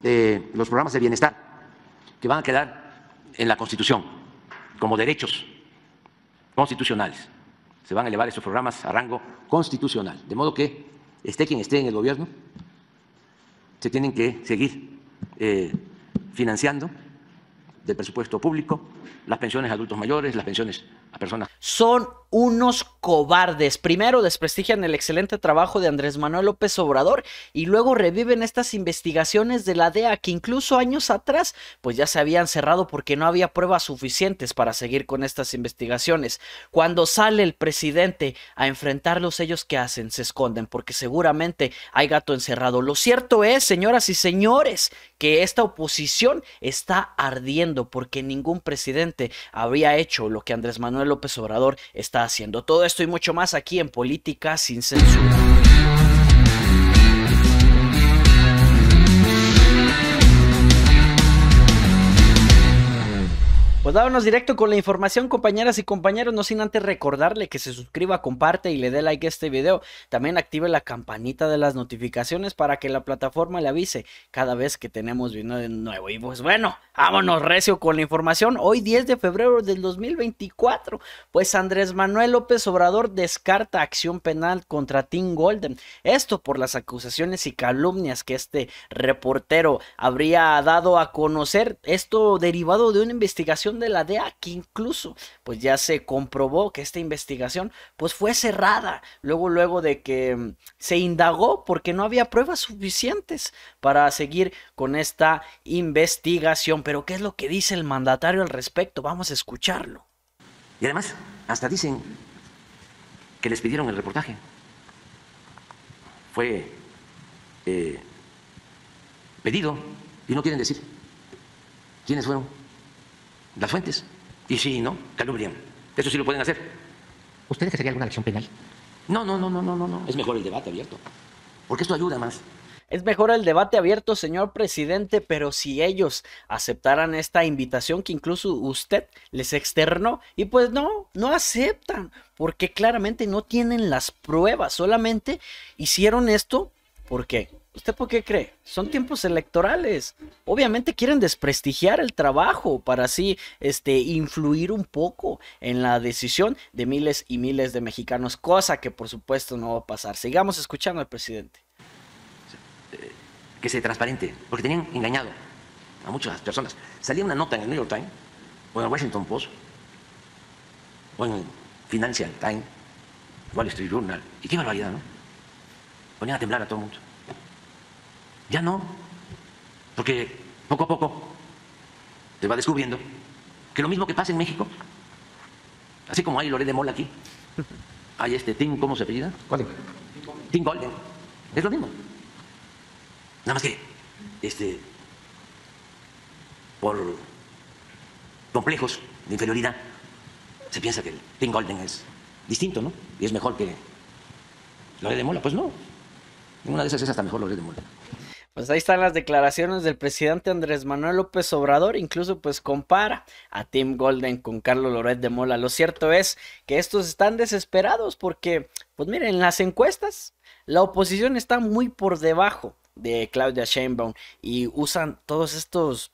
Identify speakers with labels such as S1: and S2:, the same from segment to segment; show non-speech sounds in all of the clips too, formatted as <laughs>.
S1: los programas de bienestar que van a quedar en la Constitución como derechos constitucionales. Se van a elevar esos programas a rango constitucional. De modo que, esté quien esté en el gobierno, se tienen que seguir eh, financiando del presupuesto público las pensiones a adultos
S2: mayores, las pensiones persona. Son unos cobardes. Primero desprestigian el excelente trabajo de Andrés Manuel López Obrador y luego reviven estas investigaciones de la DEA que incluso años atrás pues ya se habían cerrado porque no había pruebas suficientes para seguir con estas investigaciones. Cuando sale el presidente a enfrentarlos ellos que hacen? Se esconden porque seguramente hay gato encerrado. Lo cierto es, señoras y señores, que esta oposición está ardiendo porque ningún presidente habría hecho lo que Andrés Manuel López Obrador está haciendo. Todo esto y mucho más aquí en Política sin Censura. vámonos directo con la información, compañeras y compañeros. No sin antes recordarle que se suscriba, comparte y le dé like a este video. También active la campanita de las notificaciones para que la plataforma le avise cada vez que tenemos video de nuevo. Y pues bueno, vámonos recio con la información. Hoy 10 de febrero del 2024, pues Andrés Manuel López Obrador descarta acción penal contra Tim Golden. Esto por las acusaciones y calumnias que este reportero habría dado a conocer. Esto derivado de una investigación de la DEA, que incluso pues ya se comprobó que esta investigación pues fue cerrada luego luego de que mm, se indagó porque no había pruebas suficientes para seguir con esta investigación. Pero ¿qué es lo que dice el mandatario al respecto? Vamos a escucharlo.
S1: Y además, hasta dicen que les pidieron el reportaje. Fue eh, pedido y no quieren decir quiénes fueron las fuentes. Y si no, calumbrían Eso sí lo pueden hacer. ¿Usted sería alguna acción penal? No, no, no, no, no, no.
S2: Es mejor el debate abierto. Porque esto ayuda más. Es mejor el debate abierto, señor presidente, pero si ellos aceptaran esta invitación que incluso usted les externó, y pues no, no aceptan, porque claramente no tienen las pruebas, solamente hicieron esto porque ¿Usted por qué cree? Son tiempos electorales. Obviamente quieren desprestigiar el trabajo para así este, influir un poco en la decisión de miles y miles de mexicanos, cosa que por supuesto no va a pasar. Sigamos escuchando al presidente. Que sea transparente, porque tenían
S1: engañado a muchas personas. Salía una nota en el New York Times, o en el Washington Post, o en el Financial Times, Wall Street Journal, y qué barbaridad, ¿no? Ponían a temblar a todo el mundo. Ya no, porque poco a poco se va descubriendo que lo mismo que pasa en México, así como hay Loré de Mola aquí, <laughs> hay este Tim, ¿cómo se apellida? ¿Cuál? Tim Golden. Es lo mismo. Nada más que, este, por complejos de inferioridad, se piensa que el Tim Golden es distinto, ¿no? Y es mejor que Lore de Mola. Pues no. ninguna de esas es hasta mejor Lore de Mola.
S2: Pues ahí están las declaraciones del presidente Andrés Manuel López Obrador, incluso pues compara a Tim Golden con Carlos Loret de Mola. Lo cierto es que estos están desesperados porque, pues miren, en las encuestas la oposición está muy por debajo de Claudia Sheinbaum y usan todos estos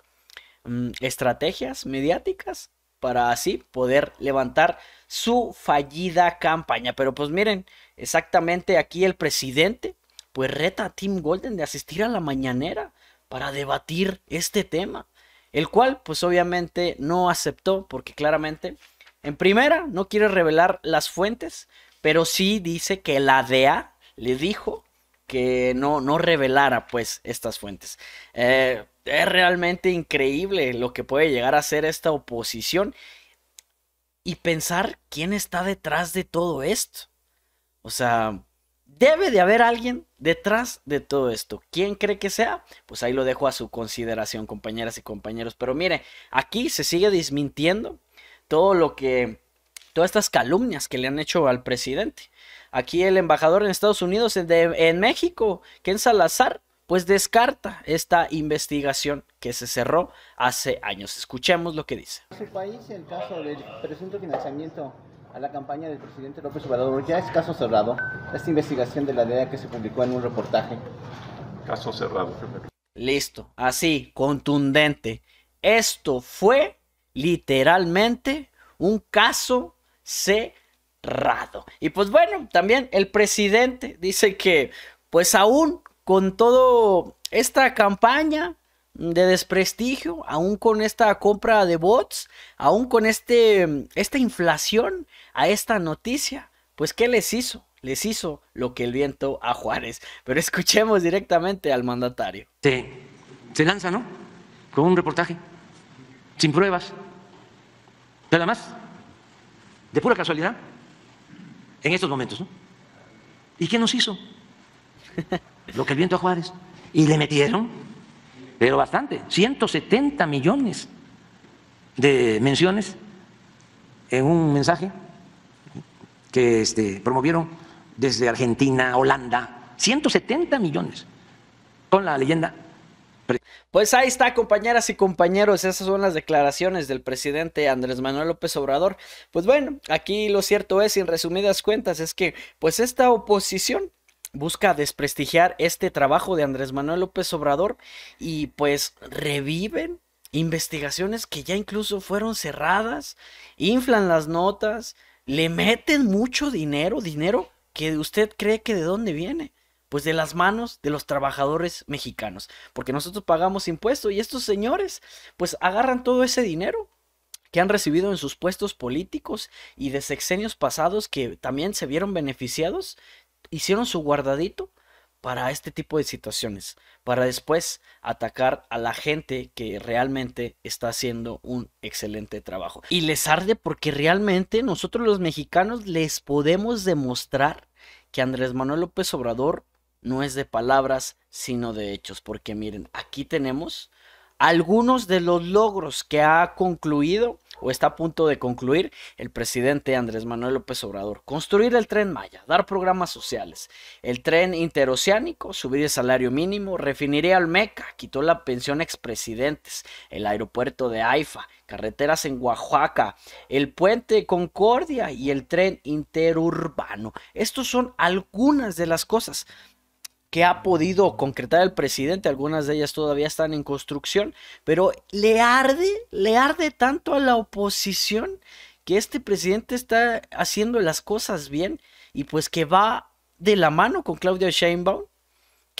S2: mm, estrategias mediáticas para así poder levantar su fallida campaña. Pero pues miren, exactamente aquí el presidente pues reta a Tim Golden de asistir a la mañanera para debatir este tema, el cual pues obviamente no aceptó porque claramente en primera no quiere revelar las fuentes, pero sí dice que la DEA le dijo que no, no revelara pues estas fuentes. Eh, es realmente increíble lo que puede llegar a ser esta oposición y pensar quién está detrás de todo esto. O sea, Debe de haber alguien detrás de todo esto. ¿Quién cree que sea? Pues ahí lo dejo a su consideración, compañeras y compañeros. Pero mire, aquí se sigue desmintiendo todo lo que, todas estas calumnias que le han hecho al presidente. Aquí el embajador en Estados Unidos, en, México, Ken Salazar, pues descarta esta investigación que se cerró hace años. Escuchemos lo que dice. caso del presunto financiamiento a la campaña del presidente López Obrador ya es caso cerrado esta investigación de la DEA que se publicó en un reportaje. Caso cerrado. Listo, así, contundente. Esto fue literalmente un caso cerrado. Y pues bueno, también el presidente dice que pues aún con todo esta campaña de desprestigio, aún con esta compra de bots, aún con este, esta inflación a esta noticia, pues ¿qué les hizo? Les hizo lo que el viento a Juárez. Pero escuchemos directamente al mandatario. Se, se lanza, ¿no? Con un reportaje, sin pruebas, nada más,
S1: de pura casualidad, en estos momentos, ¿no? ¿Y qué nos hizo? <laughs> Lo que el viento a Juárez. Y le metieron pero bastante, 170 millones de menciones en un mensaje que este, promovieron desde Argentina,
S2: Holanda,
S1: 170 millones con la leyenda
S2: pues ahí está, compañeras y compañeros, esas son las declaraciones del presidente Andrés Manuel López Obrador. Pues bueno, aquí lo cierto es, en resumidas cuentas, es que pues esta oposición busca desprestigiar este trabajo de Andrés Manuel López Obrador y pues reviven investigaciones que ya incluso fueron cerradas, inflan las notas, le meten mucho dinero, dinero que usted cree que de dónde viene. Pues de las manos de los trabajadores mexicanos. Porque nosotros pagamos impuestos y estos señores pues agarran todo ese dinero que han recibido en sus puestos políticos y de sexenios pasados que también se vieron beneficiados hicieron su guardadito para este tipo de situaciones, para después atacar a la gente que realmente está haciendo un excelente trabajo. Y les arde porque realmente nosotros los mexicanos les podemos demostrar que Andrés Manuel López Obrador no es de palabras, sino de hechos, porque miren, aquí tenemos algunos de los logros que ha concluido o está a punto de concluir el presidente Andrés Manuel López Obrador. Construir el tren Maya, dar programas sociales, el tren interoceánico, subir el salario mínimo, refinería Meca, quitó la pensión expresidentes, el aeropuerto de AIFA, carreteras en Oaxaca, el puente Concordia y el tren interurbano. Estos son algunas de las cosas que ha podido concretar el presidente, algunas de ellas todavía están en construcción, pero le arde, le arde tanto a la oposición que este presidente está haciendo las cosas bien y pues que va de la mano con Claudia Sheinbaum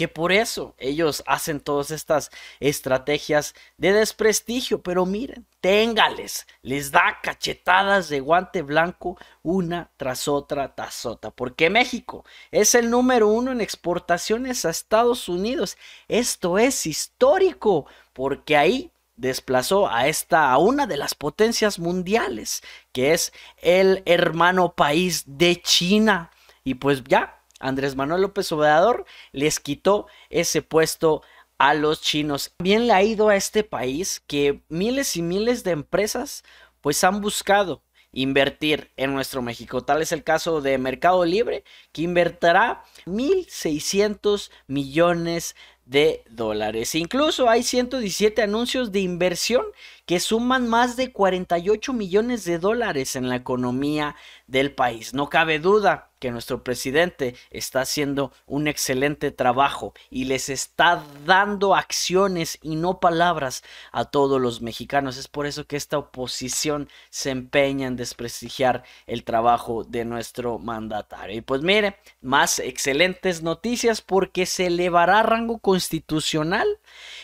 S2: que por eso ellos hacen todas estas estrategias de desprestigio. Pero miren, téngales, les da cachetadas de guante blanco una tras otra, tazota. Porque México es el número uno en exportaciones a Estados Unidos. Esto es histórico, porque ahí desplazó a esta a una de las potencias mundiales, que es el hermano país de China. Y pues ya Andrés Manuel López Obrador les quitó ese puesto a los chinos. Bien le ha ido a este país que miles y miles de empresas pues han buscado invertir en nuestro México. Tal es el caso de Mercado Libre, que invertirá 1.600 millones de dólares. Incluso hay 117 anuncios de inversión que suman más de 48 millones de dólares en la economía del país. No cabe duda que nuestro presidente está haciendo un excelente trabajo y les está dando acciones y no palabras a todos los mexicanos. Es por eso que esta oposición se empeña en desprestigiar el trabajo de nuestro mandatario. Y pues mire, más excelentes noticias porque se elevará a rango constitucional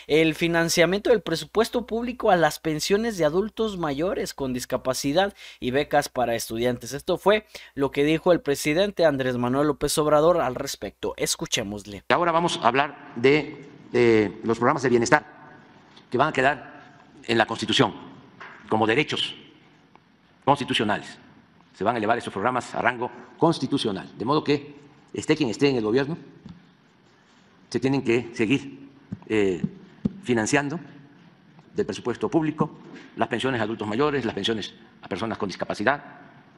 S2: el financiamiento del presupuesto público a las pensiones de adultos mayores con discapacidad y becas para estudiantes. Esto fue lo que dijo el presidente Andrés Manuel López Obrador al respecto. Escuchémosle.
S1: Ahora vamos a hablar de, los programas de bienestar que van a quedar en la Constitución como derechos constitucionales. Se van a elevar esos programas a rango constitucional. De modo que esté quien esté en el gobierno, se tienen que seguir eh, financiando del presupuesto público las pensiones a adultos mayores, las pensiones a personas con discapacidad,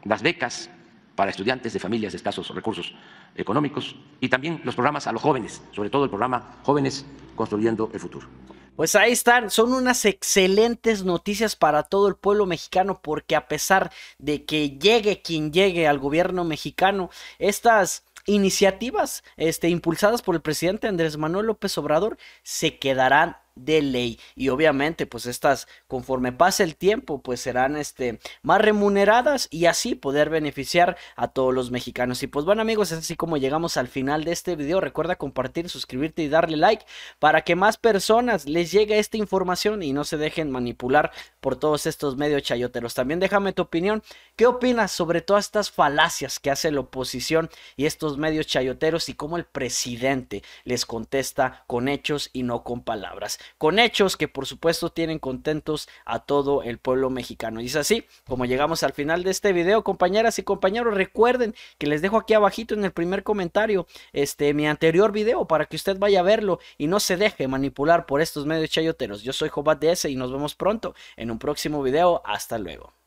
S1: las becas para estudiantes de familias de escasos recursos económicos y también los programas a los jóvenes, sobre todo el programa Jóvenes Construyendo el Futuro.
S2: Pues ahí están, son unas excelentes noticias para todo el pueblo mexicano porque a pesar de que llegue quien llegue al gobierno mexicano, estas iniciativas este, impulsadas por el presidente Andrés Manuel López Obrador se quedarán de ley. Y obviamente, pues estas, conforme pase el tiempo, pues serán este, más remuneradas y así poder beneficiar a todos los mexicanos. Y pues bueno amigos, es así como llegamos al final de este video. Recuerda compartir, suscribirte y darle like para que más personas les llegue esta información y no se dejen manipular por todos estos medios chayoteros. También déjame tu opinión. ¿Qué opinas sobre todas estas falacias que hace la oposición y estos medios chayoteros y cómo el presidente les contesta con hechos y no con palabras? con hechos que por supuesto tienen contentos a todo el pueblo mexicano. Y es así como llegamos al final de este video, compañeras y compañeros. Recuerden que les dejo aquí abajito en el primer comentario este, mi anterior video para que usted vaya a verlo y no se deje manipular por estos medios chayoteros. Yo soy Jobat DS y nos vemos pronto en un próximo video. Hasta luego.